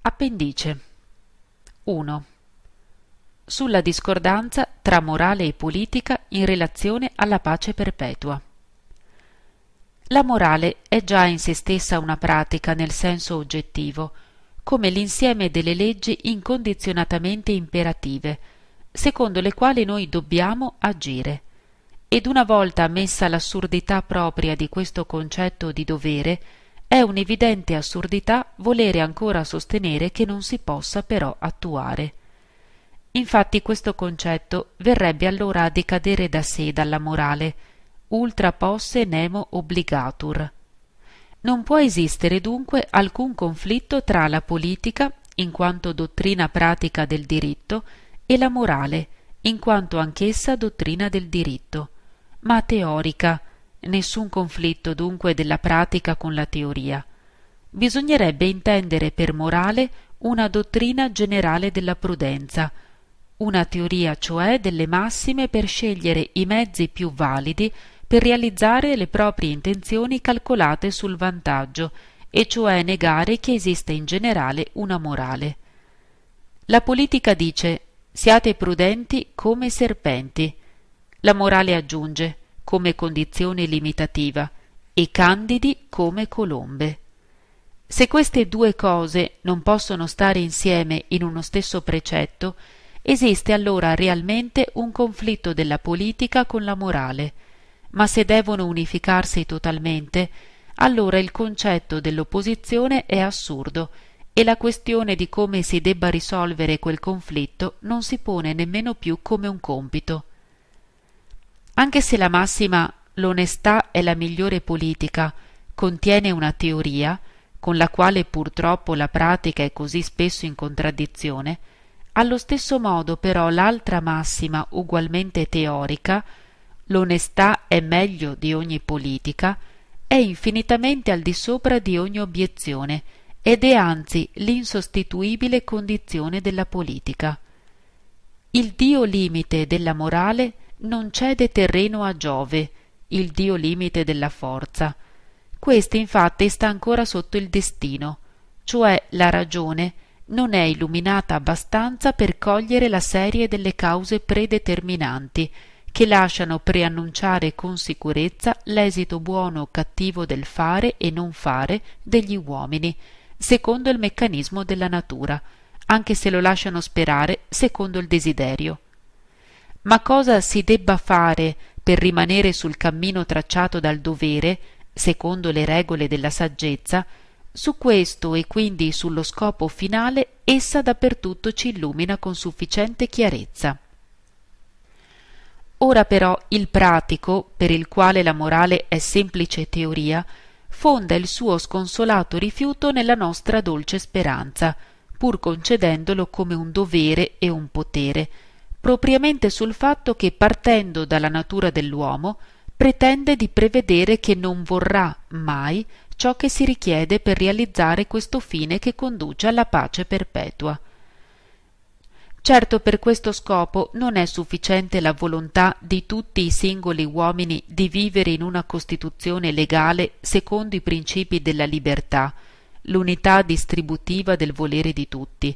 Appendice 1. Sulla discordanza tra morale e politica in relazione alla pace perpetua. La morale è già in se stessa una pratica nel senso oggettivo, come l'insieme delle leggi incondizionatamente imperative, secondo le quali noi dobbiamo agire. Ed una volta messa l'assurdità propria di questo concetto di dovere, è un'evidente assurdità volere ancora sostenere che non si possa però attuare. Infatti questo concetto verrebbe allora a decadere da sé dalla morale, ultra posse nemo obligatur. Non può esistere dunque alcun conflitto tra la politica, in quanto dottrina pratica del diritto, e la morale, in quanto anch'essa dottrina del diritto, ma teorica, Nessun conflitto dunque della pratica con la teoria. Bisognerebbe intendere per morale una dottrina generale della prudenza, una teoria cioè delle massime per scegliere i mezzi più validi per realizzare le proprie intenzioni calcolate sul vantaggio, e cioè negare che esista in generale una morale. La politica dice siate prudenti come serpenti. La morale aggiunge come condizione limitativa e candidi come colombe. Se queste due cose non possono stare insieme in uno stesso precetto, esiste allora realmente un conflitto della politica con la morale, ma se devono unificarsi totalmente, allora il concetto dell'opposizione è assurdo e la questione di come si debba risolvere quel conflitto non si pone nemmeno più come un compito. Anche se la massima l'onestà è la migliore politica contiene una teoria, con la quale purtroppo la pratica è così spesso in contraddizione, allo stesso modo però l'altra massima ugualmente teorica, l'onestà è meglio di ogni politica, è infinitamente al di sopra di ogni obiezione ed è anzi l'insostituibile condizione della politica. Il Dio limite della morale non cede terreno a Giove, il dio limite della forza. Questi infatti sta ancora sotto il destino, cioè la ragione non è illuminata abbastanza per cogliere la serie delle cause predeterminanti che lasciano preannunciare con sicurezza l'esito buono o cattivo del fare e non fare degli uomini, secondo il meccanismo della natura, anche se lo lasciano sperare secondo il desiderio ma cosa si debba fare per rimanere sul cammino tracciato dal dovere, secondo le regole della saggezza, su questo e quindi sullo scopo finale essa dappertutto ci illumina con sufficiente chiarezza. Ora però il pratico, per il quale la morale è semplice teoria, fonda il suo sconsolato rifiuto nella nostra dolce speranza, pur concedendolo come un dovere e un potere, propriamente sul fatto che partendo dalla natura dell'uomo pretende di prevedere che non vorrà mai ciò che si richiede per realizzare questo fine che conduce alla pace perpetua. Certo per questo scopo non è sufficiente la volontà di tutti i singoli uomini di vivere in una Costituzione legale secondo i principi della libertà, l'unità distributiva del volere di tutti,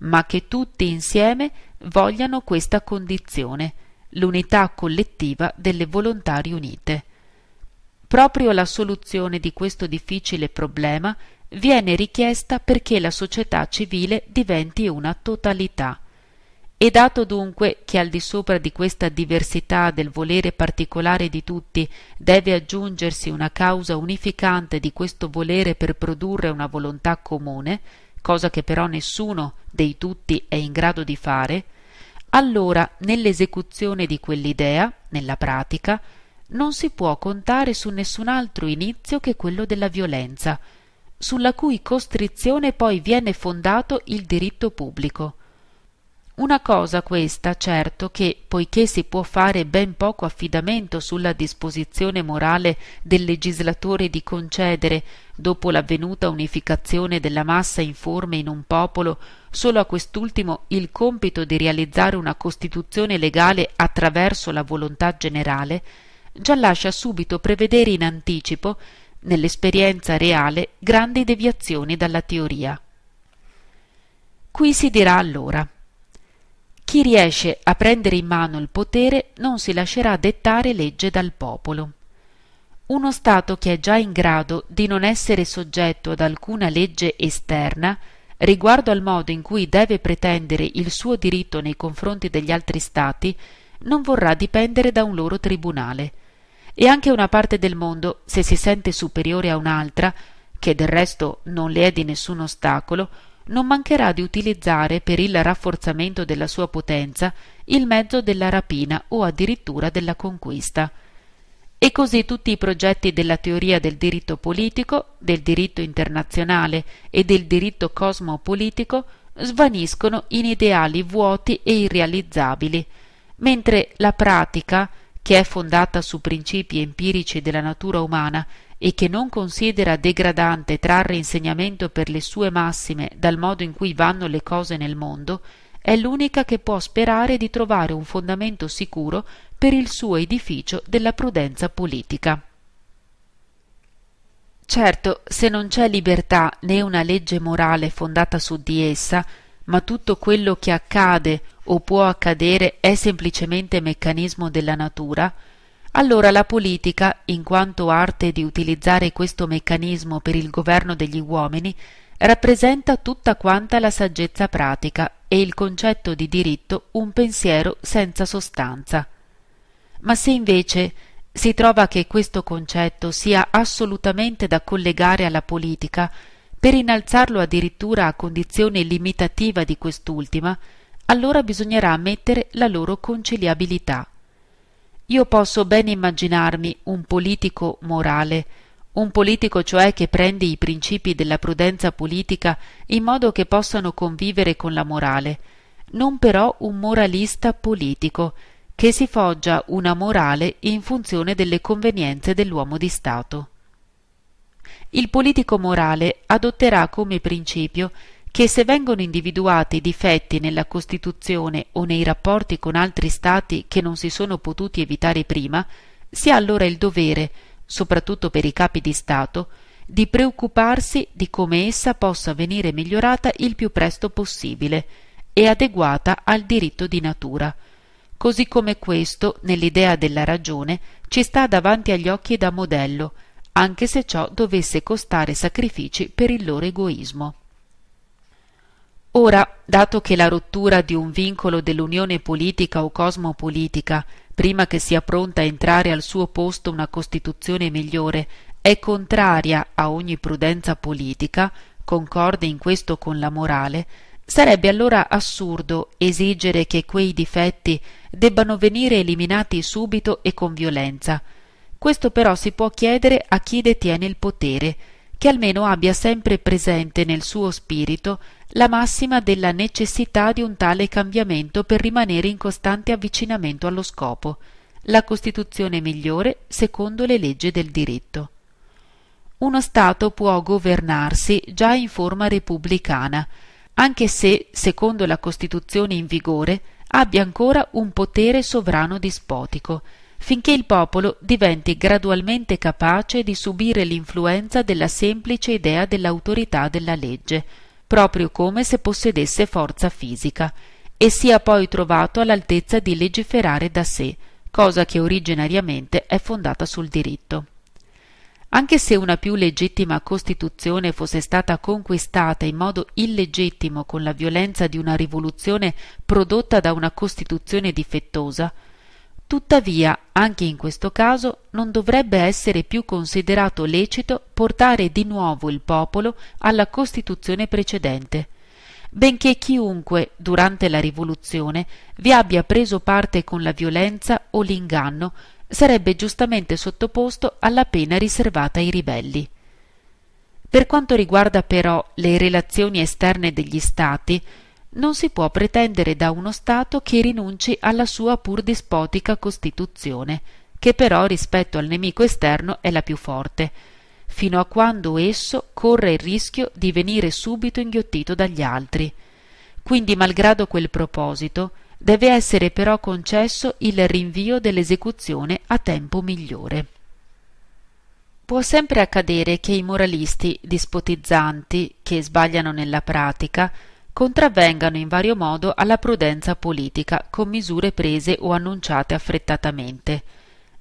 ma che tutti insieme vogliano questa condizione, l'unità collettiva delle volontà riunite. Proprio la soluzione di questo difficile problema viene richiesta perché la società civile diventi una totalità. E dato dunque che al di sopra di questa diversità del volere particolare di tutti deve aggiungersi una causa unificante di questo volere per produrre una volontà comune, cosa che però nessuno dei tutti è in grado di fare, allora nell'esecuzione di quell'idea, nella pratica, non si può contare su nessun altro inizio che quello della violenza, sulla cui costrizione poi viene fondato il diritto pubblico. Una cosa questa, certo, che, poiché si può fare ben poco affidamento sulla disposizione morale del legislatore di concedere, dopo l'avvenuta unificazione della massa informe in un popolo, solo a quest'ultimo il compito di realizzare una Costituzione legale attraverso la volontà generale, già lascia subito prevedere in anticipo, nell'esperienza reale, grandi deviazioni dalla teoria. Qui si dirà allora chi riesce a prendere in mano il potere non si lascerà dettare legge dal popolo. Uno Stato che è già in grado di non essere soggetto ad alcuna legge esterna riguardo al modo in cui deve pretendere il suo diritto nei confronti degli altri Stati non vorrà dipendere da un loro tribunale. E anche una parte del mondo, se si sente superiore a un'altra, che del resto non le è di nessun ostacolo, non mancherà di utilizzare per il rafforzamento della sua potenza il mezzo della rapina o addirittura della conquista. E così tutti i progetti della teoria del diritto politico, del diritto internazionale e del diritto cosmopolitico svaniscono in ideali vuoti e irrealizzabili, mentre la pratica, che è fondata su principi empirici della natura umana e che non considera degradante trarre insegnamento per le sue massime dal modo in cui vanno le cose nel mondo, è l'unica che può sperare di trovare un fondamento sicuro per il suo edificio della prudenza politica. Certo, se non c'è libertà né una legge morale fondata su di essa, ma tutto quello che accade o può accadere è semplicemente meccanismo della natura, allora la politica, in quanto arte di utilizzare questo meccanismo per il governo degli uomini, rappresenta tutta quanta la saggezza pratica e il concetto di diritto un pensiero senza sostanza. Ma se invece si trova che questo concetto sia assolutamente da collegare alla politica, per innalzarlo addirittura a condizione limitativa di quest'ultima, allora bisognerà ammettere la loro conciliabilità. Io posso ben immaginarmi un politico morale, un politico cioè che prende i principi della prudenza politica in modo che possano convivere con la morale, non però un moralista politico, che si foggia una morale in funzione delle convenienze dell'uomo di Stato. Il politico morale adotterà come principio che se vengono individuati difetti nella Costituzione o nei rapporti con altri Stati che non si sono potuti evitare prima, si ha allora il dovere, soprattutto per i capi di Stato, di preoccuparsi di come essa possa venire migliorata il più presto possibile e adeguata al diritto di natura, così come questo, nell'idea della ragione, ci sta davanti agli occhi da modello, anche se ciò dovesse costare sacrifici per il loro egoismo. Ora, dato che la rottura di un vincolo dell'unione politica o cosmopolitica, prima che sia pronta a entrare al suo posto una Costituzione migliore, è contraria a ogni prudenza politica, concorde in questo con la morale, sarebbe allora assurdo esigere che quei difetti debbano venire eliminati subito e con violenza. Questo però si può chiedere a chi detiene il potere, che almeno abbia sempre presente nel suo spirito la massima della necessità di un tale cambiamento per rimanere in costante avvicinamento allo scopo, la Costituzione migliore secondo le leggi del diritto. Uno Stato può governarsi già in forma repubblicana, anche se, secondo la Costituzione in vigore, abbia ancora un potere sovrano dispotico, finché il popolo diventi gradualmente capace di subire l'influenza della semplice idea dell'autorità della legge, proprio come se possedesse forza fisica, e sia poi trovato all'altezza di legiferare da sé, cosa che originariamente è fondata sul diritto. Anche se una più legittima Costituzione fosse stata conquistata in modo illegittimo con la violenza di una rivoluzione prodotta da una Costituzione difettosa, Tuttavia, anche in questo caso, non dovrebbe essere più considerato lecito portare di nuovo il popolo alla Costituzione precedente, benché chiunque, durante la rivoluzione, vi abbia preso parte con la violenza o l'inganno, sarebbe giustamente sottoposto alla pena riservata ai ribelli. Per quanto riguarda però le relazioni esterne degli Stati, non si può pretendere da uno Stato che rinunci alla sua pur dispotica Costituzione, che però rispetto al nemico esterno è la più forte, fino a quando esso corre il rischio di venire subito inghiottito dagli altri. Quindi, malgrado quel proposito, deve essere però concesso il rinvio dell'esecuzione a tempo migliore. Può sempre accadere che i moralisti dispotizzanti, che sbagliano nella pratica, contravvengano in vario modo alla prudenza politica con misure prese o annunciate affrettatamente.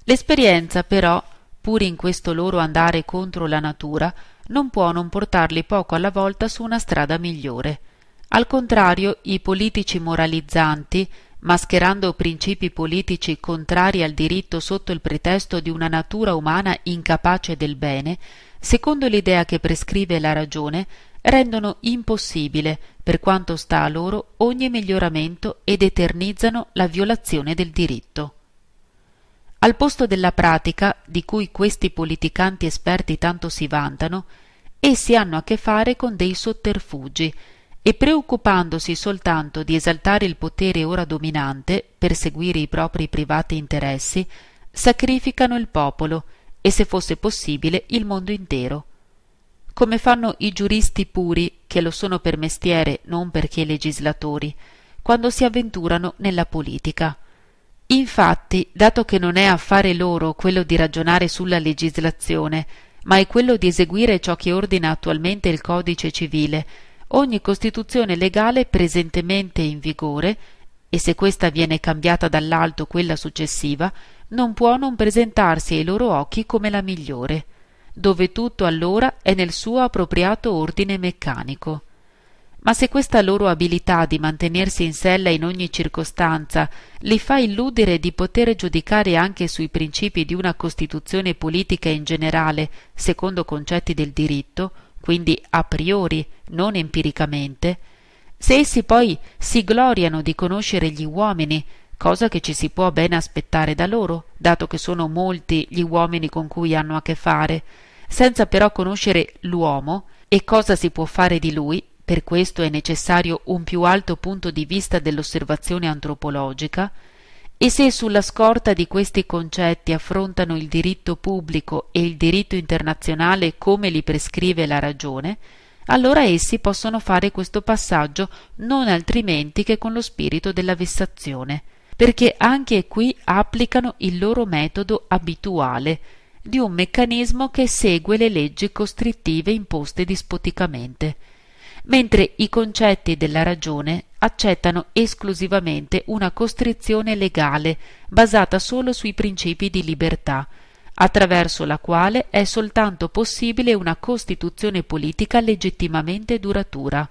L'esperienza però, pur in questo loro andare contro la natura, non può non portarli poco alla volta su una strada migliore. Al contrario, i politici moralizzanti, mascherando principi politici contrari al diritto sotto il pretesto di una natura umana incapace del bene, secondo l'idea che prescrive la ragione, rendono impossibile, per quanto sta a loro, ogni miglioramento ed eternizzano la violazione del diritto. Al posto della pratica, di cui questi politicanti esperti tanto si vantano, essi hanno a che fare con dei sotterfugi, e preoccupandosi soltanto di esaltare il potere ora dominante per seguire i propri privati interessi, sacrificano il popolo e se fosse possibile il mondo intero come fanno i giuristi puri, che lo sono per mestiere, non perché legislatori, quando si avventurano nella politica. Infatti, dato che non è affare loro quello di ragionare sulla legislazione, ma è quello di eseguire ciò che ordina attualmente il codice civile, ogni Costituzione legale presentemente in vigore, e se questa viene cambiata dall'alto quella successiva, non può non presentarsi ai loro occhi come la migliore dove tutto allora è nel suo appropriato ordine meccanico. Ma se questa loro abilità di mantenersi in sella in ogni circostanza li fa illudere di poter giudicare anche sui principi di una Costituzione politica in generale, secondo concetti del diritto, quindi a priori, non empiricamente, se essi poi si gloriano di conoscere gli uomini, cosa che ci si può ben aspettare da loro, dato che sono molti gli uomini con cui hanno a che fare, senza però conoscere l'uomo e cosa si può fare di lui, per questo è necessario un più alto punto di vista dell'osservazione antropologica, e se sulla scorta di questi concetti affrontano il diritto pubblico e il diritto internazionale come li prescrive la ragione, allora essi possono fare questo passaggio non altrimenti che con lo spirito della vessazione perché anche qui applicano il loro metodo abituale di un meccanismo che segue le leggi costrittive imposte dispoticamente, mentre i concetti della ragione accettano esclusivamente una costrizione legale basata solo sui principi di libertà, attraverso la quale è soltanto possibile una costituzione politica legittimamente duratura.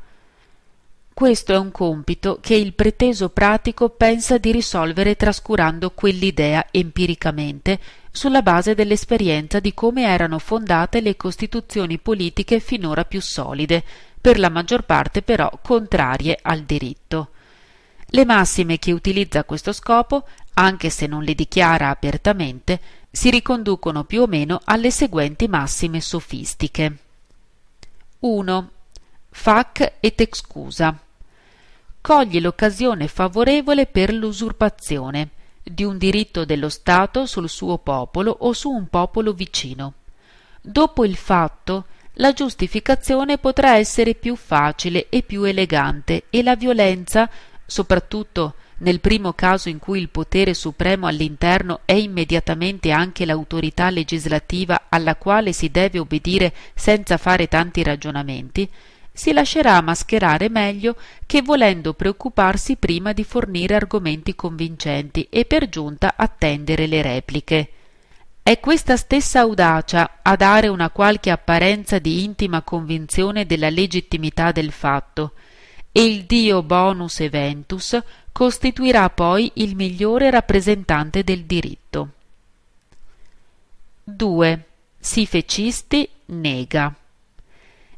Questo è un compito che il preteso pratico pensa di risolvere trascurando quell'idea empiricamente sulla base dell'esperienza di come erano fondate le costituzioni politiche finora più solide, per la maggior parte però contrarie al diritto. Le massime che utilizza a questo scopo, anche se non le dichiara apertamente, si riconducono più o meno alle seguenti massime sofistiche. 1 fac et excusa. Coglie l'occasione favorevole per l'usurpazione di un diritto dello Stato sul suo popolo o su un popolo vicino. Dopo il fatto, la giustificazione potrà essere più facile e più elegante e la violenza, soprattutto nel primo caso in cui il potere supremo all'interno è immediatamente anche l'autorità legislativa alla quale si deve obbedire senza fare tanti ragionamenti, si lascerà mascherare meglio che volendo preoccuparsi prima di fornire argomenti convincenti e per giunta attendere le repliche. È questa stessa audacia a dare una qualche apparenza di intima convinzione della legittimità del fatto, e il dio bonus eventus costituirà poi il migliore rappresentante del diritto. 2. Si fecisti nega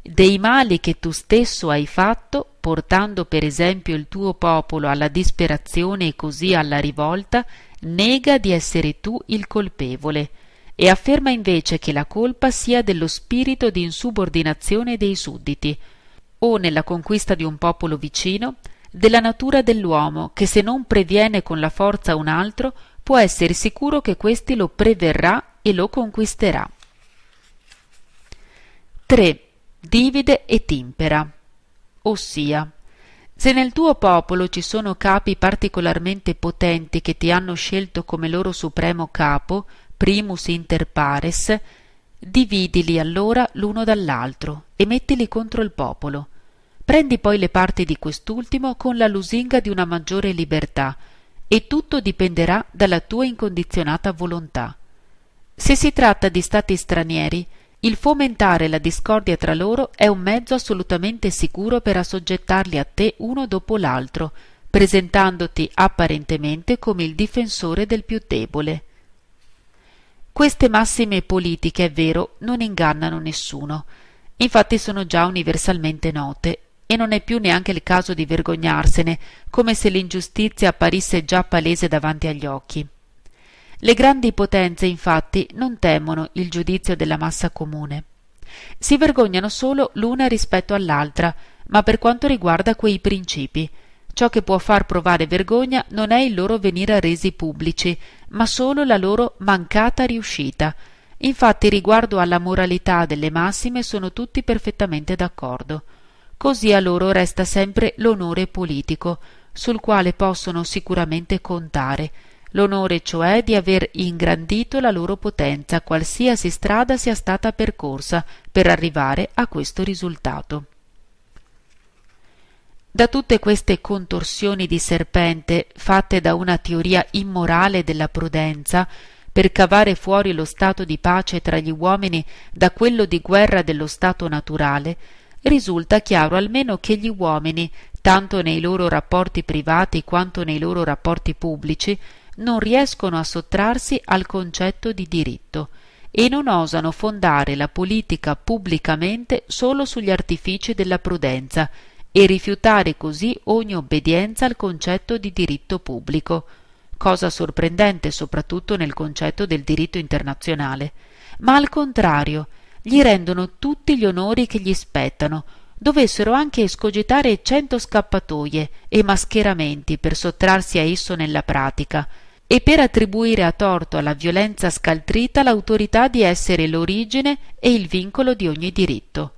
dei mali che tu stesso hai fatto, portando per esempio il tuo popolo alla disperazione e così alla rivolta, nega di essere tu il colpevole e afferma invece che la colpa sia dello spirito di insubordinazione dei sudditi, o nella conquista di un popolo vicino, della natura dell'uomo che se non previene con la forza un altro può essere sicuro che questi lo preverrà e lo conquisterà. 3 divide e timpera. Ossia, se nel tuo popolo ci sono capi particolarmente potenti che ti hanno scelto come loro supremo capo, primus inter pares, dividili allora l'uno dall'altro e mettili contro il popolo. Prendi poi le parti di quest'ultimo con la lusinga di una maggiore libertà, e tutto dipenderà dalla tua incondizionata volontà. Se si tratta di stati stranieri, il fomentare la discordia tra loro è un mezzo assolutamente sicuro per assoggettarli a te uno dopo l'altro, presentandoti apparentemente come il difensore del più debole. Queste massime politiche, è vero, non ingannano nessuno. Infatti sono già universalmente note e non è più neanche il caso di vergognarsene, come se l'ingiustizia apparisse già palese davanti agli occhi. Le grandi potenze infatti non temono il giudizio della massa comune. Si vergognano solo l'una rispetto all'altra, ma per quanto riguarda quei principi. Ciò che può far provare vergogna non è il loro venire resi pubblici, ma solo la loro mancata riuscita. Infatti riguardo alla moralità delle massime sono tutti perfettamente d'accordo. Così a loro resta sempre l'onore politico, sul quale possono sicuramente contare, l'onore cioè di aver ingrandito la loro potenza qualsiasi strada sia stata percorsa per arrivare a questo risultato. Da tutte queste contorsioni di serpente fatte da una teoria immorale della prudenza, per cavare fuori lo stato di pace tra gli uomini da quello di guerra dello stato naturale, risulta chiaro almeno che gli uomini, tanto nei loro rapporti privati quanto nei loro rapporti pubblici, non riescono a sottrarsi al concetto di diritto e non osano fondare la politica pubblicamente solo sugli artifici della prudenza e rifiutare così ogni obbedienza al concetto di diritto pubblico, cosa sorprendente soprattutto nel concetto del diritto internazionale, ma al contrario gli rendono tutti gli onori che gli spettano, dovessero anche escogitare cento scappatoie e mascheramenti per sottrarsi a esso nella pratica, e per attribuire a torto alla violenza scaltrita l'autorità di essere l'origine e il vincolo di ogni diritto.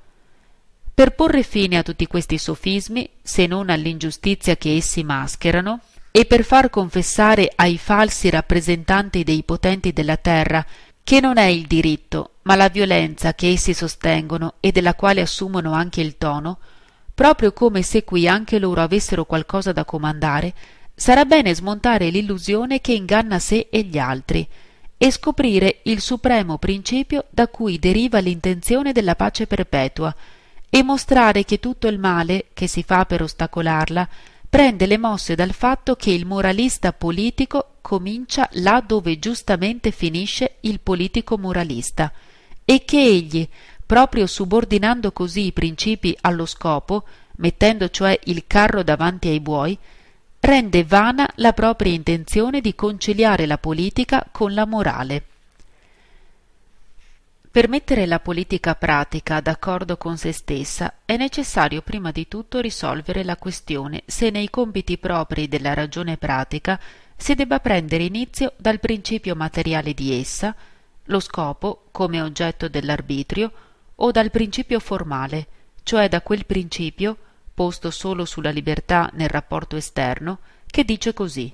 Per porre fine a tutti questi sofismi, se non all'ingiustizia che essi mascherano, e per far confessare ai falsi rappresentanti dei potenti della terra che non è il diritto, ma la violenza che essi sostengono e della quale assumono anche il tono, proprio come se qui anche loro avessero qualcosa da comandare, sarà bene smontare l'illusione che inganna sé e gli altri e scoprire il supremo principio da cui deriva l'intenzione della pace perpetua e mostrare che tutto il male che si fa per ostacolarla prende le mosse dal fatto che il moralista politico comincia là dove giustamente finisce il politico moralista e che egli, proprio subordinando così i principi allo scopo, mettendo cioè il carro davanti ai buoi, rende vana la propria intenzione di conciliare la politica con la morale. Per mettere la politica pratica d'accordo con se stessa è necessario prima di tutto risolvere la questione se nei compiti propri della ragione pratica si debba prendere inizio dal principio materiale di essa, lo scopo come oggetto dell'arbitrio, o dal principio formale, cioè da quel principio posto solo sulla libertà nel rapporto esterno, che dice così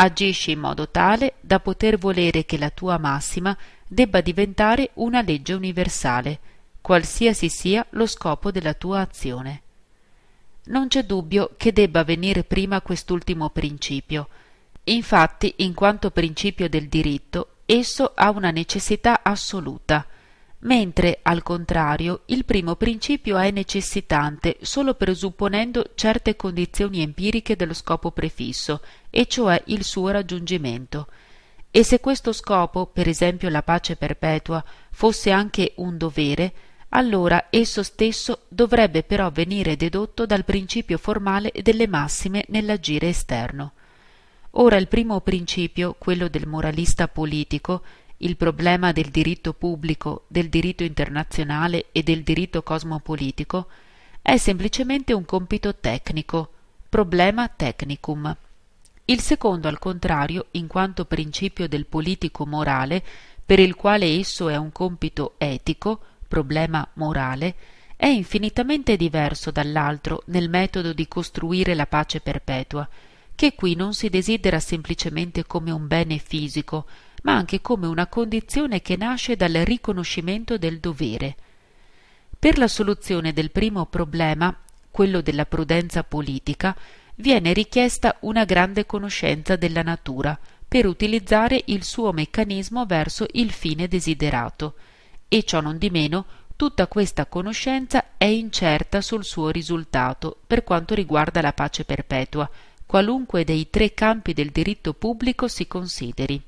agisci in modo tale da poter volere che la tua massima debba diventare una legge universale, qualsiasi sia lo scopo della tua azione. Non c'è dubbio che debba venire prima quest'ultimo principio. Infatti, in quanto principio del diritto, esso ha una necessità assoluta – mentre al contrario il primo principio è necessitante solo presupponendo certe condizioni empiriche dello scopo prefisso, e cioè il suo raggiungimento. E se questo scopo, per esempio la pace perpetua, fosse anche un dovere, allora esso stesso dovrebbe però venire dedotto dal principio formale delle massime nell'agire esterno. Ora il primo principio, quello del moralista politico, il problema del diritto pubblico, del diritto internazionale e del diritto cosmopolitico è semplicemente un compito tecnico, problema technicum. Il secondo, al contrario, in quanto principio del politico morale, per il quale esso è un compito etico, problema morale, è infinitamente diverso dall'altro nel metodo di costruire la pace perpetua, che qui non si desidera semplicemente come un bene fisico, ma anche come una condizione che nasce dal riconoscimento del dovere. Per la soluzione del primo problema, quello della prudenza politica, viene richiesta una grande conoscenza della natura per utilizzare il suo meccanismo verso il fine desiderato e ciò non di meno tutta questa conoscenza è incerta sul suo risultato per quanto riguarda la pace perpetua, qualunque dei tre campi del diritto pubblico si consideri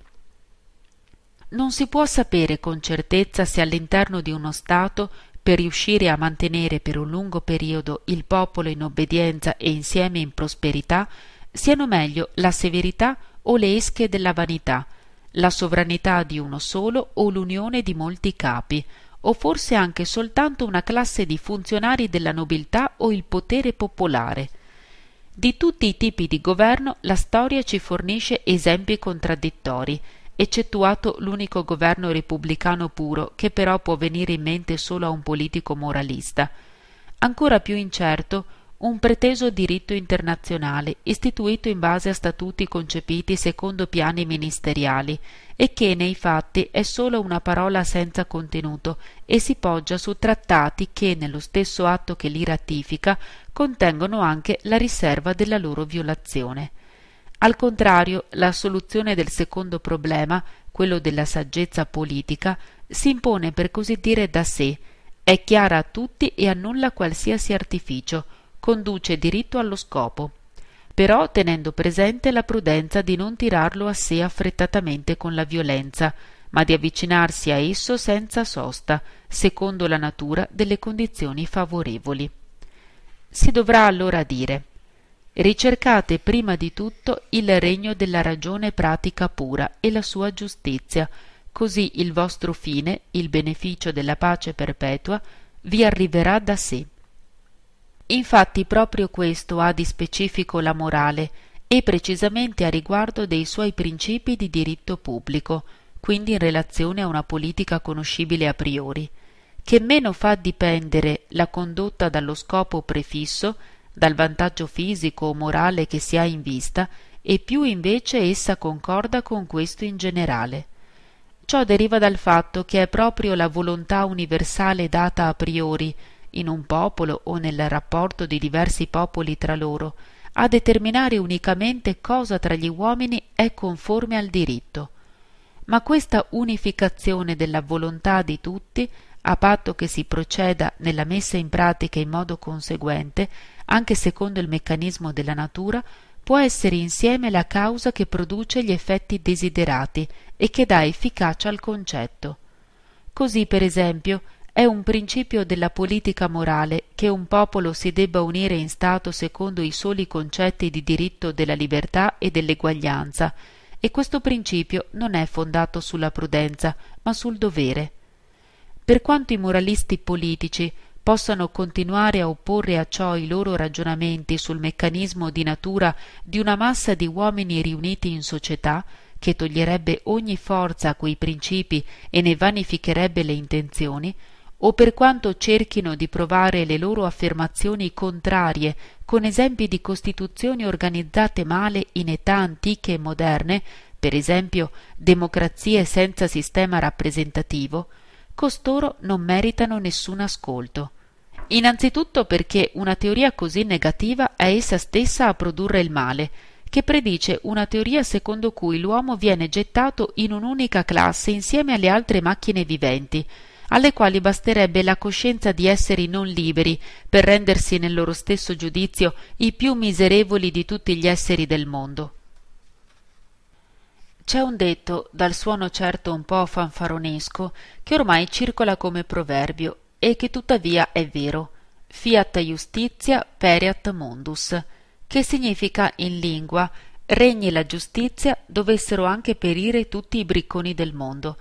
non si può sapere con certezza se all'interno di uno Stato, per riuscire a mantenere per un lungo periodo il popolo in obbedienza e insieme in prosperità, siano meglio la severità o le esche della vanità, la sovranità di uno solo o l'unione di molti capi, o forse anche soltanto una classe di funzionari della nobiltà o il potere popolare. Di tutti i tipi di governo la storia ci fornisce esempi contraddittori, eccettuato l'unico governo repubblicano puro che però può venire in mente solo a un politico moralista. Ancora più incerto un preteso diritto internazionale istituito in base a statuti concepiti secondo piani ministeriali e che nei fatti è solo una parola senza contenuto e si poggia su trattati che nello stesso atto che li ratifica contengono anche la riserva della loro violazione. Al contrario, la soluzione del secondo problema, quello della saggezza politica, si impone per così dire da sé, è chiara a tutti e annulla qualsiasi artificio, conduce diritto allo scopo, però tenendo presente la prudenza di non tirarlo a sé affrettatamente con la violenza, ma di avvicinarsi a esso senza sosta, secondo la natura delle condizioni favorevoli. Si dovrà allora dire Ricercate prima di tutto il regno della ragione pratica pura e la sua giustizia, così il vostro fine, il beneficio della pace perpetua, vi arriverà da sé. Infatti proprio questo ha di specifico la morale, e precisamente a riguardo dei suoi principi di diritto pubblico, quindi in relazione a una politica conoscibile a priori, che meno fa dipendere la condotta dallo scopo prefisso dal vantaggio fisico o morale che si ha in vista, e più invece essa concorda con questo in generale. Ciò deriva dal fatto che è proprio la volontà universale data a priori, in un popolo o nel rapporto di diversi popoli tra loro, a determinare unicamente cosa tra gli uomini è conforme al diritto. Ma questa unificazione della volontà di tutti, a patto che si proceda nella messa in pratica in modo conseguente, anche secondo il meccanismo della natura, può essere insieme la causa che produce gli effetti desiderati e che dà efficacia al concetto. Così, per esempio, è un principio della politica morale che un popolo si debba unire in Stato secondo i soli concetti di diritto della libertà e dell'eguaglianza, e questo principio non è fondato sulla prudenza, ma sul dovere. Per quanto i moralisti politici possano continuare a opporre a ciò i loro ragionamenti sul meccanismo di natura di una massa di uomini riuniti in società che toglierebbe ogni forza a quei principi e ne vanificherebbe le intenzioni, o per quanto cerchino di provare le loro affermazioni contrarie con esempi di costituzioni organizzate male in età antiche e moderne, per esempio democrazie senza sistema rappresentativo, costoro non meritano nessun ascolto. Innanzitutto perché una teoria così negativa è essa stessa a produrre il male, che predice una teoria secondo cui l'uomo viene gettato in un'unica classe insieme alle altre macchine viventi, alle quali basterebbe la coscienza di esseri non liberi per rendersi nel loro stesso giudizio i più miserevoli di tutti gli esseri del mondo. C'è un detto, dal suono certo un po' fanfaronesco, che ormai circola come proverbio e che tuttavia è vero, fiat justitia periat mundus, che significa in lingua regni la giustizia dovessero anche perire tutti i bricconi del mondo,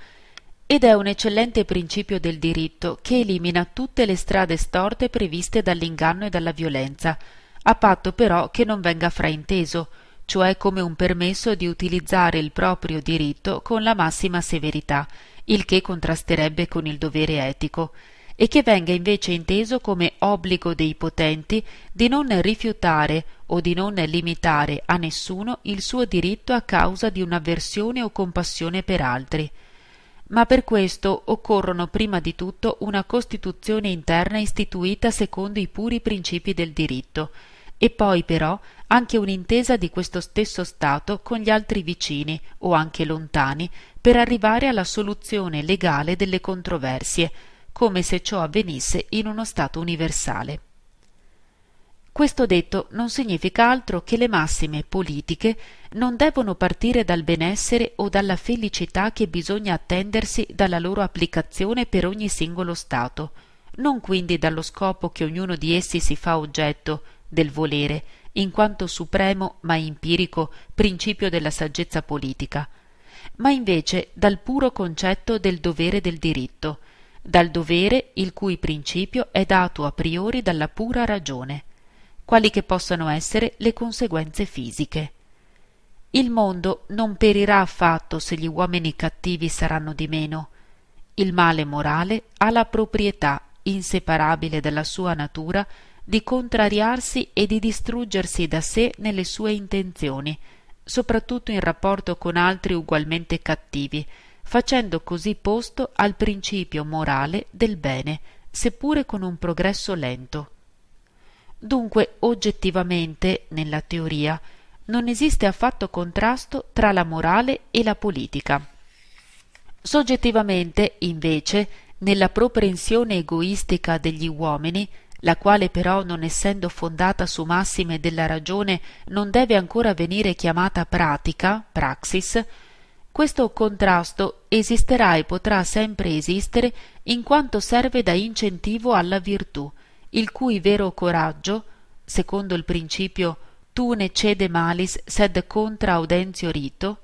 ed è un eccellente principio del diritto che elimina tutte le strade storte previste dall'inganno e dalla violenza, a patto però che non venga frainteso, cioè come un permesso di utilizzare il proprio diritto con la massima severità, il che contrasterebbe con il dovere etico e che venga invece inteso come obbligo dei potenti di non rifiutare o di non limitare a nessuno il suo diritto a causa di un'avversione o compassione per altri. Ma per questo occorrono prima di tutto una Costituzione interna istituita secondo i puri principi del diritto, e poi però anche un'intesa di questo stesso Stato con gli altri vicini o anche lontani per arrivare alla soluzione legale delle controversie, come se ciò avvenisse in uno stato universale. Questo detto non significa altro che le massime politiche non devono partire dal benessere o dalla felicità che bisogna attendersi dalla loro applicazione per ogni singolo Stato, non quindi dallo scopo che ognuno di essi si fa oggetto del volere, in quanto supremo ma empirico principio della saggezza politica, ma invece dal puro concetto del dovere del diritto, dal dovere il cui principio è dato a priori dalla pura ragione, quali che possano essere le conseguenze fisiche. Il mondo non perirà affatto se gli uomini cattivi saranno di meno. Il male morale ha la proprietà, inseparabile dalla sua natura, di contrariarsi e di distruggersi da sé nelle sue intenzioni, soprattutto in rapporto con altri ugualmente cattivi, facendo così posto al principio morale del bene, seppure con un progresso lento. Dunque, oggettivamente, nella teoria, non esiste affatto contrasto tra la morale e la politica. Soggettivamente, invece, nella propensione egoistica degli uomini, la quale però non essendo fondata su massime della ragione non deve ancora venire chiamata pratica, praxis, questo contrasto esisterà e potrà sempre esistere in quanto serve da incentivo alla virtù, il cui vero coraggio, secondo il principio tu ne cede malis sed contra audenzio rito,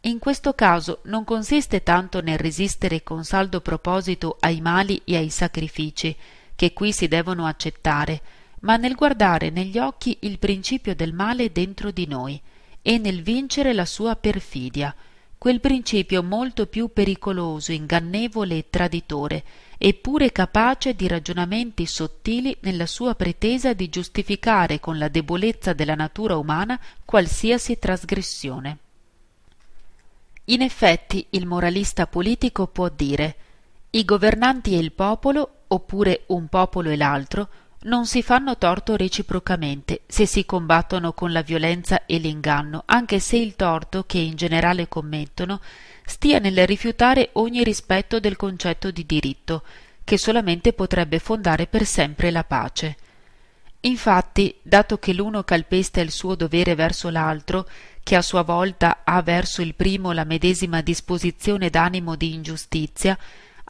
in questo caso non consiste tanto nel resistere con saldo proposito ai mali e ai sacrifici, che qui si devono accettare, ma nel guardare negli occhi il principio del male dentro di noi e nel vincere la sua perfidia, quel principio molto più pericoloso, ingannevole e traditore, eppure capace di ragionamenti sottili nella sua pretesa di giustificare con la debolezza della natura umana qualsiasi trasgressione. In effetti il moralista politico può dire i governanti e il popolo, oppure un popolo e l'altro, non si fanno torto reciprocamente se si combattono con la violenza e l'inganno, anche se il torto che in generale commettono stia nel rifiutare ogni rispetto del concetto di diritto, che solamente potrebbe fondare per sempre la pace. Infatti, dato che l'uno calpesta il suo dovere verso l'altro, che a sua volta ha verso il primo la medesima disposizione d'animo di ingiustizia,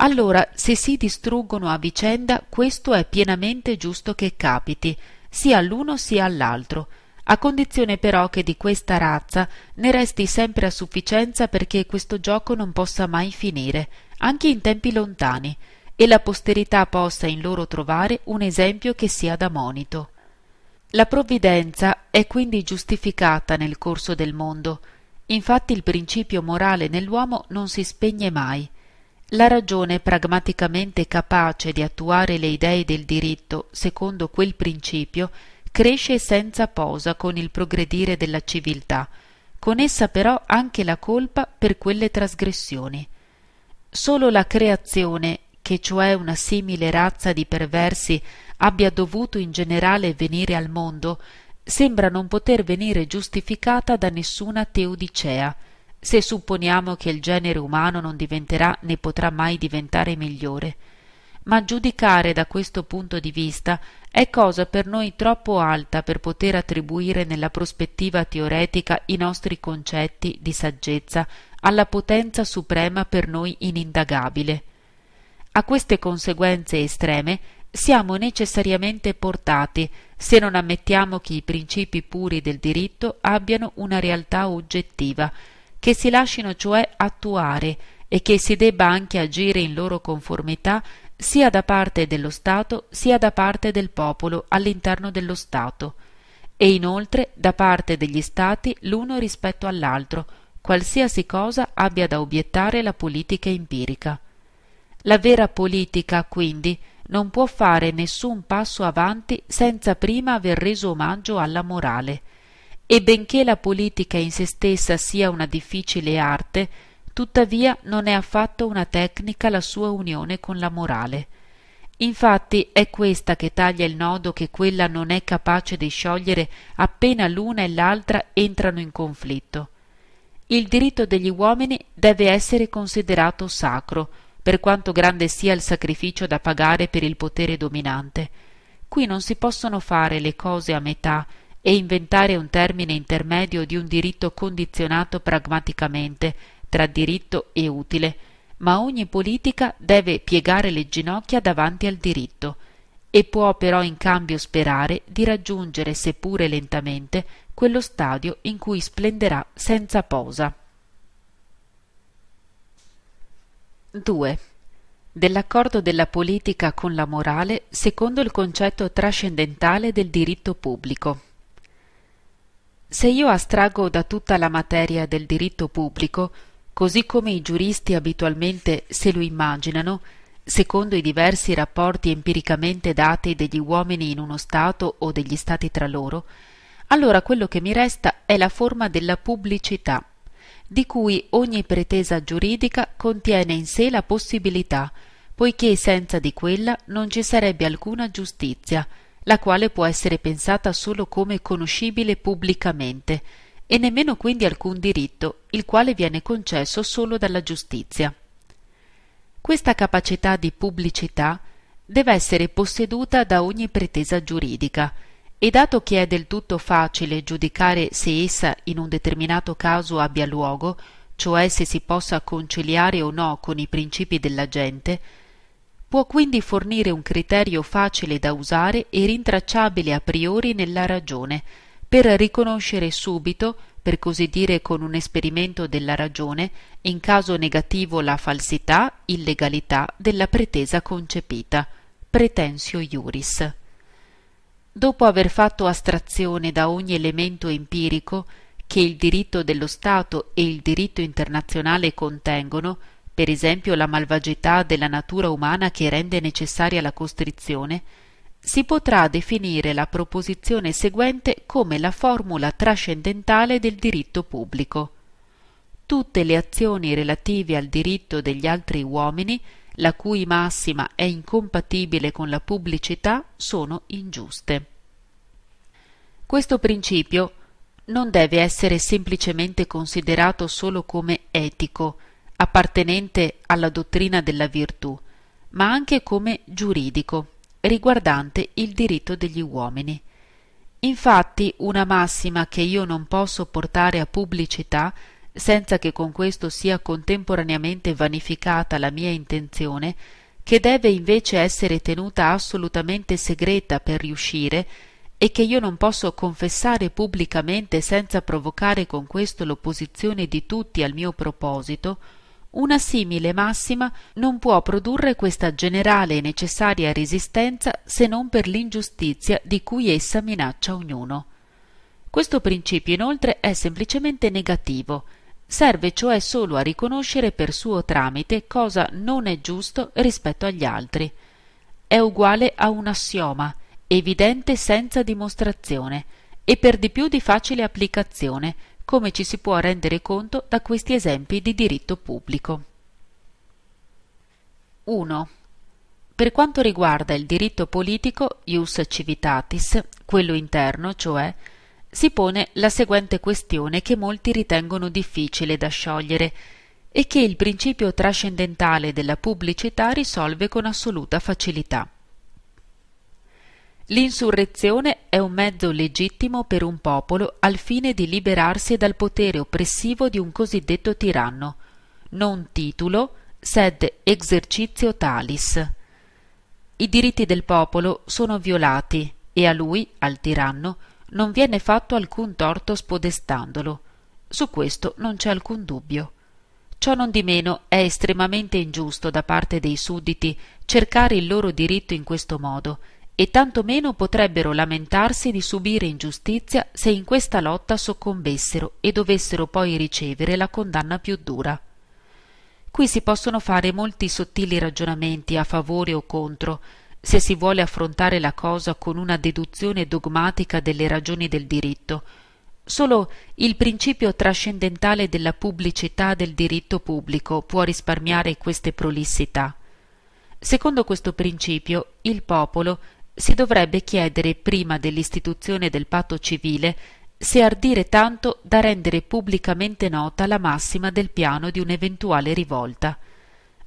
allora, se si distruggono a vicenda, questo è pienamente giusto che capiti, sia all'uno sia all'altro, a condizione però che di questa razza ne resti sempre a sufficienza perché questo gioco non possa mai finire, anche in tempi lontani, e la posterità possa in loro trovare un esempio che sia da monito. La provvidenza è quindi giustificata nel corso del mondo, infatti il principio morale nell'uomo non si spegne mai, la ragione pragmaticamente capace di attuare le idee del diritto secondo quel principio cresce senza posa con il progredire della civiltà, con essa però anche la colpa per quelle trasgressioni. Solo la creazione, che cioè una simile razza di perversi abbia dovuto in generale venire al mondo, sembra non poter venire giustificata da nessuna teodicea, se supponiamo che il genere umano non diventerà né potrà mai diventare migliore. Ma giudicare da questo punto di vista è cosa per noi troppo alta per poter attribuire nella prospettiva teoretica i nostri concetti di saggezza alla potenza suprema per noi inindagabile. A queste conseguenze estreme siamo necessariamente portati se non ammettiamo che i principi puri del diritto abbiano una realtà oggettiva, che si lascino cioè attuare e che si debba anche agire in loro conformità sia da parte dello Stato sia da parte del popolo all'interno dello Stato e inoltre da parte degli Stati l'uno rispetto all'altro, qualsiasi cosa abbia da obiettare la politica empirica. La vera politica, quindi, non può fare nessun passo avanti senza prima aver reso omaggio alla morale, e benché la politica in se stessa sia una difficile arte, tuttavia non è affatto una tecnica la sua unione con la morale. Infatti è questa che taglia il nodo che quella non è capace di sciogliere appena l'una e l'altra entrano in conflitto. Il diritto degli uomini deve essere considerato sacro, per quanto grande sia il sacrificio da pagare per il potere dominante. Qui non si possono fare le cose a metà, e inventare un termine intermedio di un diritto condizionato pragmaticamente tra diritto e utile, ma ogni politica deve piegare le ginocchia davanti al diritto e può però in cambio sperare di raggiungere, seppure lentamente, quello stadio in cui splenderà senza posa. 2. Dell'accordo della politica con la morale secondo il concetto trascendentale del diritto pubblico. Se io astraggo da tutta la materia del diritto pubblico, così come i giuristi abitualmente se lo immaginano, secondo i diversi rapporti empiricamente dati degli uomini in uno Stato o degli Stati tra loro, allora quello che mi resta è la forma della pubblicità, di cui ogni pretesa giuridica contiene in sé la possibilità, poiché senza di quella non ci sarebbe alcuna giustizia, la quale può essere pensata solo come conoscibile pubblicamente, e nemmeno quindi alcun diritto, il quale viene concesso solo dalla giustizia. Questa capacità di pubblicità deve essere posseduta da ogni pretesa giuridica, e dato che è del tutto facile giudicare se essa in un determinato caso abbia luogo, cioè se si possa conciliare o no con i principi della gente, può quindi fornire un criterio facile da usare e rintracciabile a priori nella ragione, per riconoscere subito, per così dire con un esperimento della ragione, in caso negativo la falsità, illegalità della pretesa concepita, pretensio iuris. Dopo aver fatto astrazione da ogni elemento empirico che il diritto dello Stato e il diritto internazionale contengono, per esempio la malvagità della natura umana che rende necessaria la costrizione, si potrà definire la proposizione seguente come la formula trascendentale del diritto pubblico. Tutte le azioni relative al diritto degli altri uomini, la cui massima è incompatibile con la pubblicità, sono ingiuste. Questo principio non deve essere semplicemente considerato solo come etico, appartenente alla dottrina della virtù, ma anche come giuridico, riguardante il diritto degli uomini. Infatti una massima che io non posso portare a pubblicità senza che con questo sia contemporaneamente vanificata la mia intenzione, che deve invece essere tenuta assolutamente segreta per riuscire, e che io non posso confessare pubblicamente senza provocare con questo l'opposizione di tutti al mio proposito, una simile massima non può produrre questa generale e necessaria resistenza se non per l'ingiustizia di cui essa minaccia ognuno. Questo principio inoltre è semplicemente negativo, serve cioè solo a riconoscere per suo tramite cosa non è giusto rispetto agli altri. È uguale a un assioma, evidente senza dimostrazione, e per di più di facile applicazione, come ci si può rendere conto da questi esempi di diritto pubblico. 1. Per quanto riguarda il diritto politico, ius civitatis, quello interno, cioè, si pone la seguente questione che molti ritengono difficile da sciogliere e che il principio trascendentale della pubblicità risolve con assoluta facilità. L'insurrezione è un mezzo legittimo per un popolo al fine di liberarsi dal potere oppressivo di un cosiddetto tiranno, non titulo, sed exercitio talis. I diritti del popolo sono violati e a lui, al tiranno, non viene fatto alcun torto spodestandolo. Su questo non c'è alcun dubbio. Ciò non di meno è estremamente ingiusto da parte dei sudditi cercare il loro diritto in questo modo e tantomeno potrebbero lamentarsi di subire ingiustizia se in questa lotta soccombessero e dovessero poi ricevere la condanna più dura. Qui si possono fare molti sottili ragionamenti a favore o contro, se si vuole affrontare la cosa con una deduzione dogmatica delle ragioni del diritto. Solo il principio trascendentale della pubblicità del diritto pubblico può risparmiare queste prolissità. Secondo questo principio, il popolo si dovrebbe chiedere prima dell'istituzione del patto civile se ardire tanto da rendere pubblicamente nota la massima del piano di un'eventuale rivolta.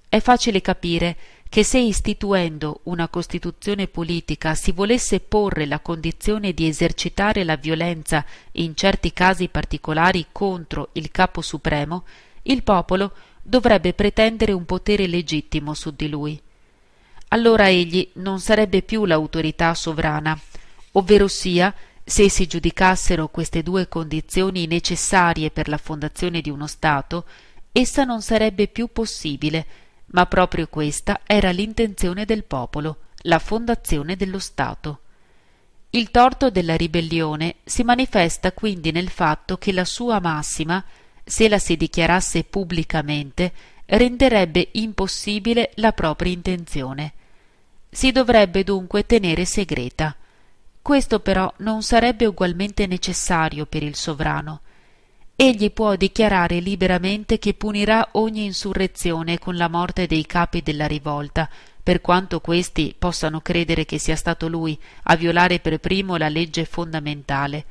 È facile capire che se istituendo una Costituzione politica si volesse porre la condizione di esercitare la violenza in certi casi particolari contro il capo supremo, il popolo dovrebbe pretendere un potere legittimo su di lui allora egli non sarebbe più l'autorità sovrana, ovvero sia, se si giudicassero queste due condizioni necessarie per la fondazione di uno Stato, essa non sarebbe più possibile, ma proprio questa era l'intenzione del popolo, la fondazione dello Stato. Il torto della ribellione si manifesta quindi nel fatto che la sua massima, se la si dichiarasse pubblicamente, renderebbe impossibile la propria intenzione si dovrebbe dunque tenere segreta. Questo però non sarebbe ugualmente necessario per il sovrano. Egli può dichiarare liberamente che punirà ogni insurrezione con la morte dei capi della rivolta, per quanto questi possano credere che sia stato lui a violare per primo la legge fondamentale.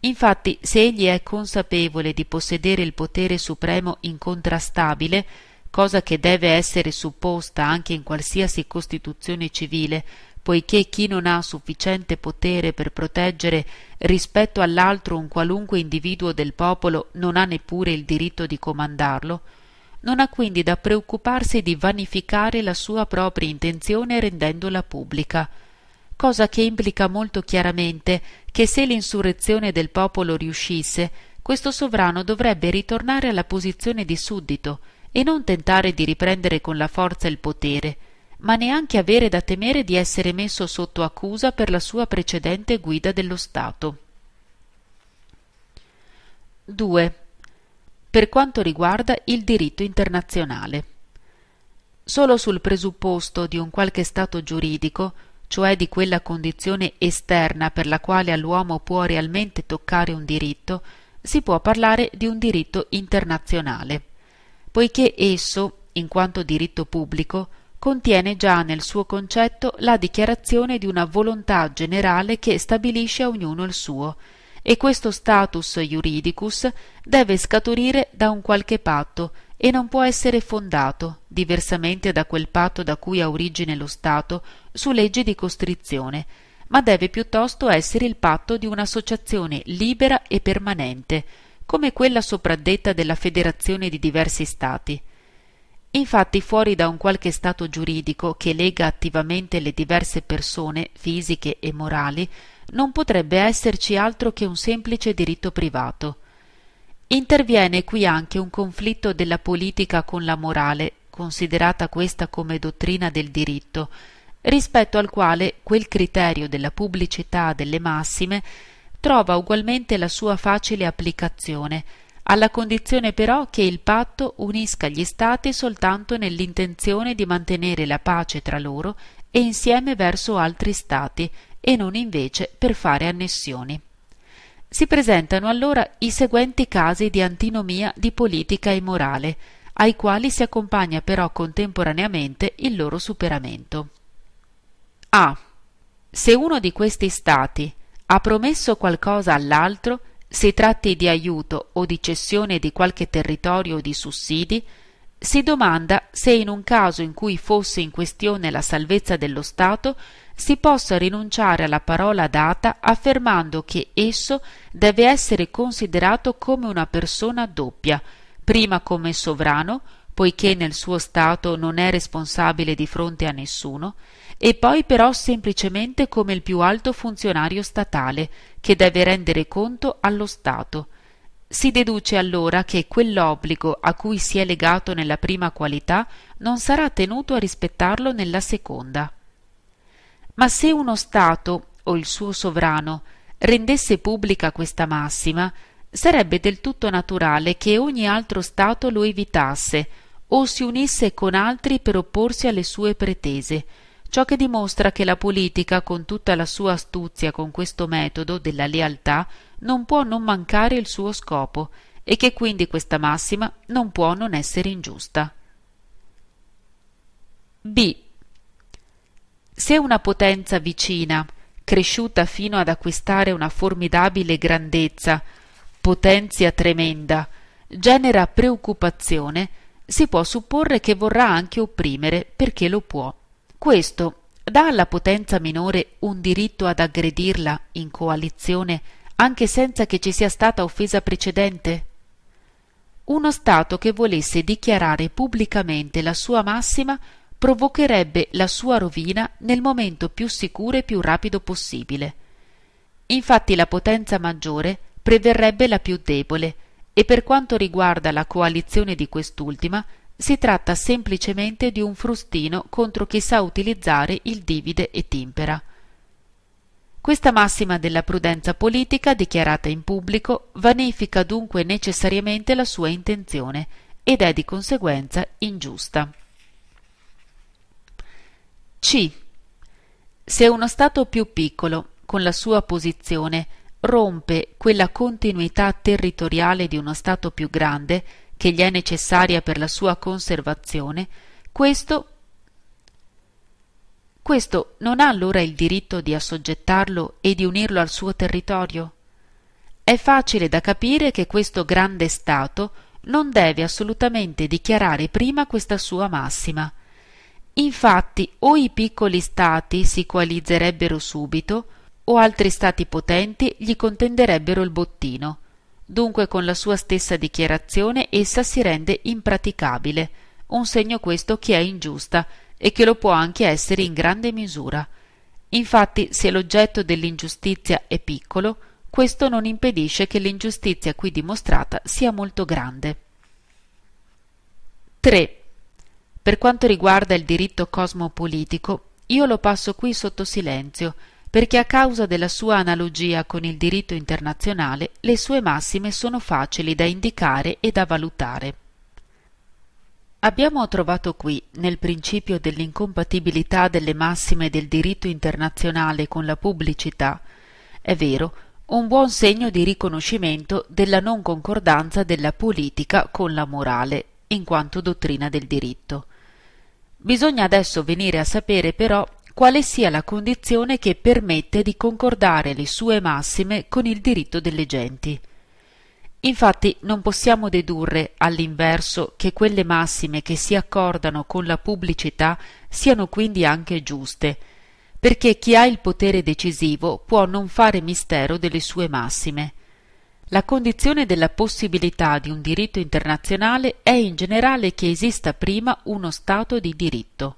Infatti, se egli è consapevole di possedere il potere supremo incontrastabile, cosa che deve essere supposta anche in qualsiasi Costituzione civile, poiché chi non ha sufficiente potere per proteggere rispetto all'altro un qualunque individuo del popolo non ha neppure il diritto di comandarlo, non ha quindi da preoccuparsi di vanificare la sua propria intenzione rendendola pubblica, cosa che implica molto chiaramente che se l'insurrezione del popolo riuscisse, questo sovrano dovrebbe ritornare alla posizione di suddito, e non tentare di riprendere con la forza il potere, ma neanche avere da temere di essere messo sotto accusa per la sua precedente guida dello Stato. 2. Per quanto riguarda il diritto internazionale. Solo sul presupposto di un qualche stato giuridico, cioè di quella condizione esterna per la quale all'uomo può realmente toccare un diritto, si può parlare di un diritto internazionale poiché esso, in quanto diritto pubblico, contiene già nel suo concetto la dichiarazione di una volontà generale che stabilisce a ognuno il suo, e questo status juridicus deve scaturire da un qualche patto e non può essere fondato, diversamente da quel patto da cui ha origine lo Stato, su leggi di costrizione, ma deve piuttosto essere il patto di un'associazione libera e permanente, come quella sopraddetta della federazione di diversi stati. Infatti fuori da un qualche stato giuridico che lega attivamente le diverse persone, fisiche e morali, non potrebbe esserci altro che un semplice diritto privato. Interviene qui anche un conflitto della politica con la morale, considerata questa come dottrina del diritto, rispetto al quale quel criterio della pubblicità delle massime trova ugualmente la sua facile applicazione, alla condizione però che il patto unisca gli Stati soltanto nell'intenzione di mantenere la pace tra loro e insieme verso altri Stati, e non invece per fare annessioni. Si presentano allora i seguenti casi di antinomia di politica e morale, ai quali si accompagna però contemporaneamente il loro superamento. A. Se uno di questi Stati, ha promesso qualcosa all'altro, si tratti di aiuto o di cessione di qualche territorio o di sussidi, si domanda se in un caso in cui fosse in questione la salvezza dello Stato si possa rinunciare alla parola data affermando che esso deve essere considerato come una persona doppia, prima come sovrano, poiché nel suo Stato non è responsabile di fronte a nessuno, e poi però semplicemente come il più alto funzionario statale, che deve rendere conto allo Stato. Si deduce allora che quell'obbligo a cui si è legato nella prima qualità non sarà tenuto a rispettarlo nella seconda. Ma se uno Stato o il suo sovrano rendesse pubblica questa massima, sarebbe del tutto naturale che ogni altro Stato lo evitasse o si unisse con altri per opporsi alle sue pretese, ciò che dimostra che la politica, con tutta la sua astuzia con questo metodo della lealtà, non può non mancare il suo scopo e che quindi questa massima non può non essere ingiusta. B. Se una potenza vicina, cresciuta fino ad acquistare una formidabile grandezza, potenzia tremenda, genera preoccupazione, si può supporre che vorrà anche opprimere perché lo può. Questo dà alla potenza minore un diritto ad aggredirla in coalizione anche senza che ci sia stata offesa precedente? Uno Stato che volesse dichiarare pubblicamente la sua massima provocherebbe la sua rovina nel momento più sicuro e più rapido possibile. Infatti la potenza maggiore preverrebbe la più debole e per quanto riguarda la coalizione di quest'ultima si tratta semplicemente di un frustino contro chi sa utilizzare il divide e timpera. Questa massima della prudenza politica dichiarata in pubblico vanifica dunque necessariamente la sua intenzione ed è di conseguenza ingiusta. C. Se uno Stato più piccolo, con la sua posizione, rompe quella continuità territoriale di uno Stato più grande, che gli è necessaria per la sua conservazione, questo questo non ha allora il diritto di assoggettarlo e di unirlo al suo territorio? È facile da capire che questo grande Stato non deve assolutamente dichiarare prima questa sua massima. Infatti o i piccoli Stati si coalizzerebbero subito, o altri Stati potenti gli contenderebbero il bottino. Dunque con la sua stessa dichiarazione essa si rende impraticabile, un segno questo che è ingiusta e che lo può anche essere in grande misura. Infatti se l'oggetto dell'ingiustizia è piccolo, questo non impedisce che l'ingiustizia qui dimostrata sia molto grande. 3. Per quanto riguarda il diritto cosmopolitico, io lo passo qui sotto silenzio, perché a causa della sua analogia con il diritto internazionale le sue massime sono facili da indicare e da valutare. Abbiamo trovato qui, nel principio dell'incompatibilità delle massime del diritto internazionale con la pubblicità, è vero, un buon segno di riconoscimento della non concordanza della politica con la morale, in quanto dottrina del diritto. Bisogna adesso venire a sapere però quale sia la condizione che permette di concordare le sue massime con il diritto delle genti. Infatti non possiamo dedurre all'inverso che quelle massime che si accordano con la pubblicità siano quindi anche giuste, perché chi ha il potere decisivo può non fare mistero delle sue massime. La condizione della possibilità di un diritto internazionale è in generale che esista prima uno Stato di diritto.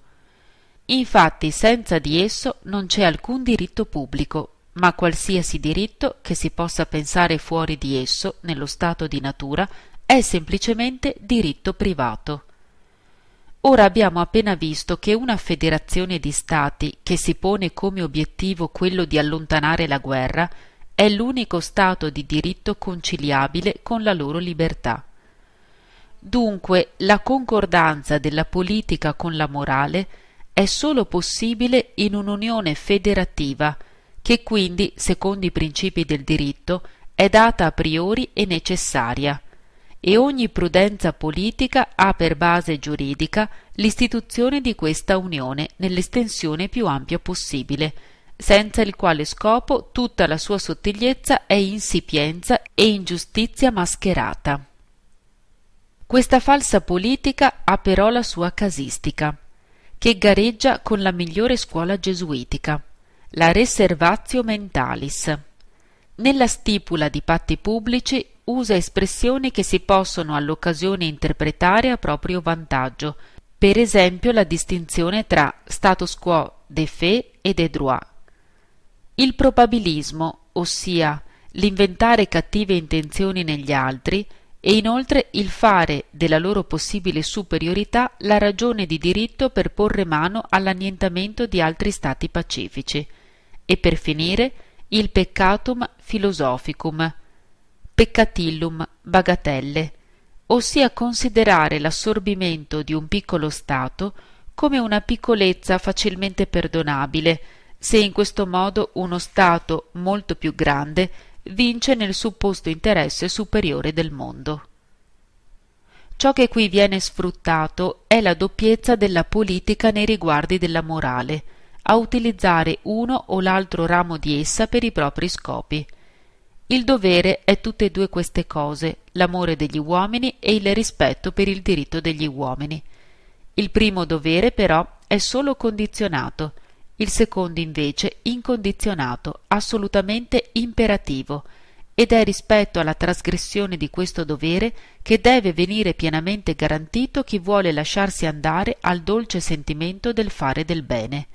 Infatti senza di esso non c'è alcun diritto pubblico, ma qualsiasi diritto che si possa pensare fuori di esso, nello stato di natura, è semplicemente diritto privato. Ora abbiamo appena visto che una federazione di Stati che si pone come obiettivo quello di allontanare la guerra è l'unico Stato di diritto conciliabile con la loro libertà. Dunque la concordanza della politica con la morale è solo possibile in un'unione federativa, che quindi, secondo i principi del diritto, è data a priori e necessaria, e ogni prudenza politica ha per base giuridica l'istituzione di questa unione nell'estensione più ampia possibile, senza il quale scopo tutta la sua sottigliezza è insipienza e ingiustizia mascherata. Questa falsa politica ha però la sua casistica che gareggia con la migliore scuola gesuitica, la Reservatio Mentalis. Nella stipula di patti pubblici usa espressioni che si possono all'occasione interpretare a proprio vantaggio, per esempio la distinzione tra status quo de fait e de droit. Il probabilismo, ossia l'inventare cattive intenzioni negli altri, e inoltre il fare della loro possibile superiorità la ragione di diritto per porre mano all'annientamento di altri stati pacifici. E per finire il peccatum philosophicum, peccatillum bagatelle, ossia considerare l'assorbimento di un piccolo stato come una piccolezza facilmente perdonabile, se in questo modo uno stato molto più grande vince nel supposto interesse superiore del mondo. Ciò che qui viene sfruttato è la doppiezza della politica nei riguardi della morale, a utilizzare uno o l'altro ramo di essa per i propri scopi. Il dovere è tutte e due queste cose, l'amore degli uomini e il rispetto per il diritto degli uomini. Il primo dovere però è solo condizionato, il secondo invece incondizionato, assolutamente imperativo, ed è rispetto alla trasgressione di questo dovere che deve venire pienamente garantito chi vuole lasciarsi andare al dolce sentimento del fare del bene.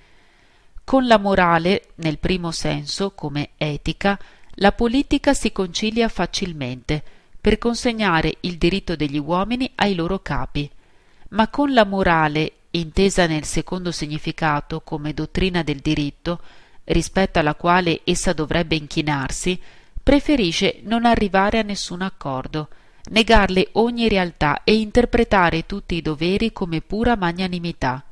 Con la morale, nel primo senso, come etica, la politica si concilia facilmente, per consegnare il diritto degli uomini ai loro capi. Ma con la morale intesa nel secondo significato come dottrina del diritto, rispetto alla quale essa dovrebbe inchinarsi, preferisce non arrivare a nessun accordo, negarle ogni realtà e interpretare tutti i doveri come pura magnanimità.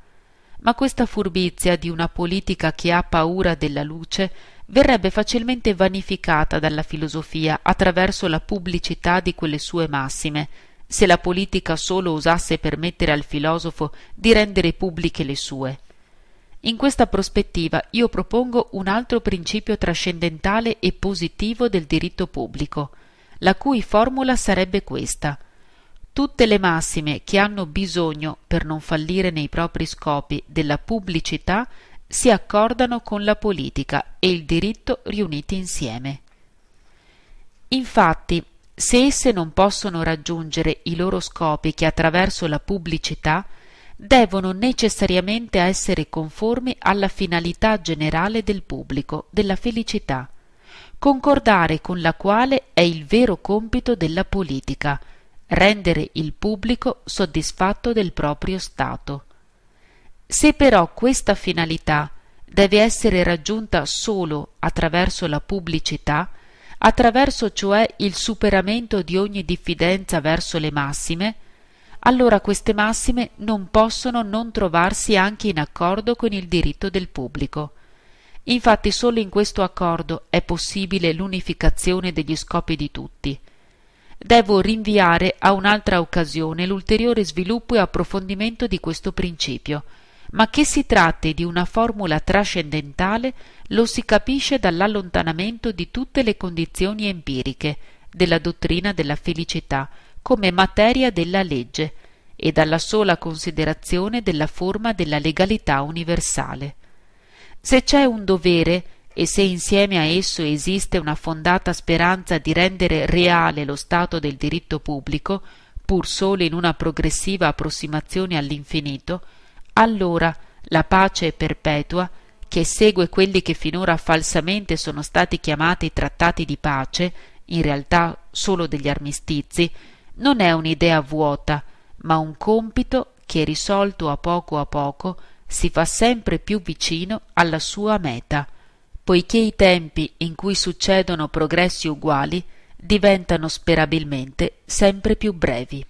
Ma questa furbizia di una politica che ha paura della luce verrebbe facilmente vanificata dalla filosofia attraverso la pubblicità di quelle sue massime, se la politica solo osasse permettere al filosofo di rendere pubbliche le sue. In questa prospettiva io propongo un altro principio trascendentale e positivo del diritto pubblico, la cui formula sarebbe questa. Tutte le massime che hanno bisogno, per non fallire nei propri scopi, della pubblicità si accordano con la politica e il diritto riuniti insieme. Infatti, se esse non possono raggiungere i loro scopi che attraverso la pubblicità devono necessariamente essere conformi alla finalità generale del pubblico della felicità, concordare con la quale è il vero compito della politica, rendere il pubblico soddisfatto del proprio stato. Se però questa finalità deve essere raggiunta solo attraverso la pubblicità, attraverso cioè il superamento di ogni diffidenza verso le massime, allora queste massime non possono non trovarsi anche in accordo con il diritto del pubblico. Infatti solo in questo accordo è possibile l'unificazione degli scopi di tutti. Devo rinviare a un'altra occasione l'ulteriore sviluppo e approfondimento di questo principio, ma che si tratti di una formula trascendentale lo si capisce dall'allontanamento di tutte le condizioni empiriche della dottrina della felicità come materia della legge e dalla sola considerazione della forma della legalità universale. Se c'è un dovere e se insieme a esso esiste una fondata speranza di rendere reale lo stato del diritto pubblico, pur solo in una progressiva approssimazione all'infinito, allora la pace perpetua, che segue quelli che finora falsamente sono stati chiamati trattati di pace, in realtà solo degli armistizi, non è un'idea vuota, ma un compito che risolto a poco a poco si fa sempre più vicino alla sua meta, poiché i tempi in cui succedono progressi uguali diventano sperabilmente sempre più brevi.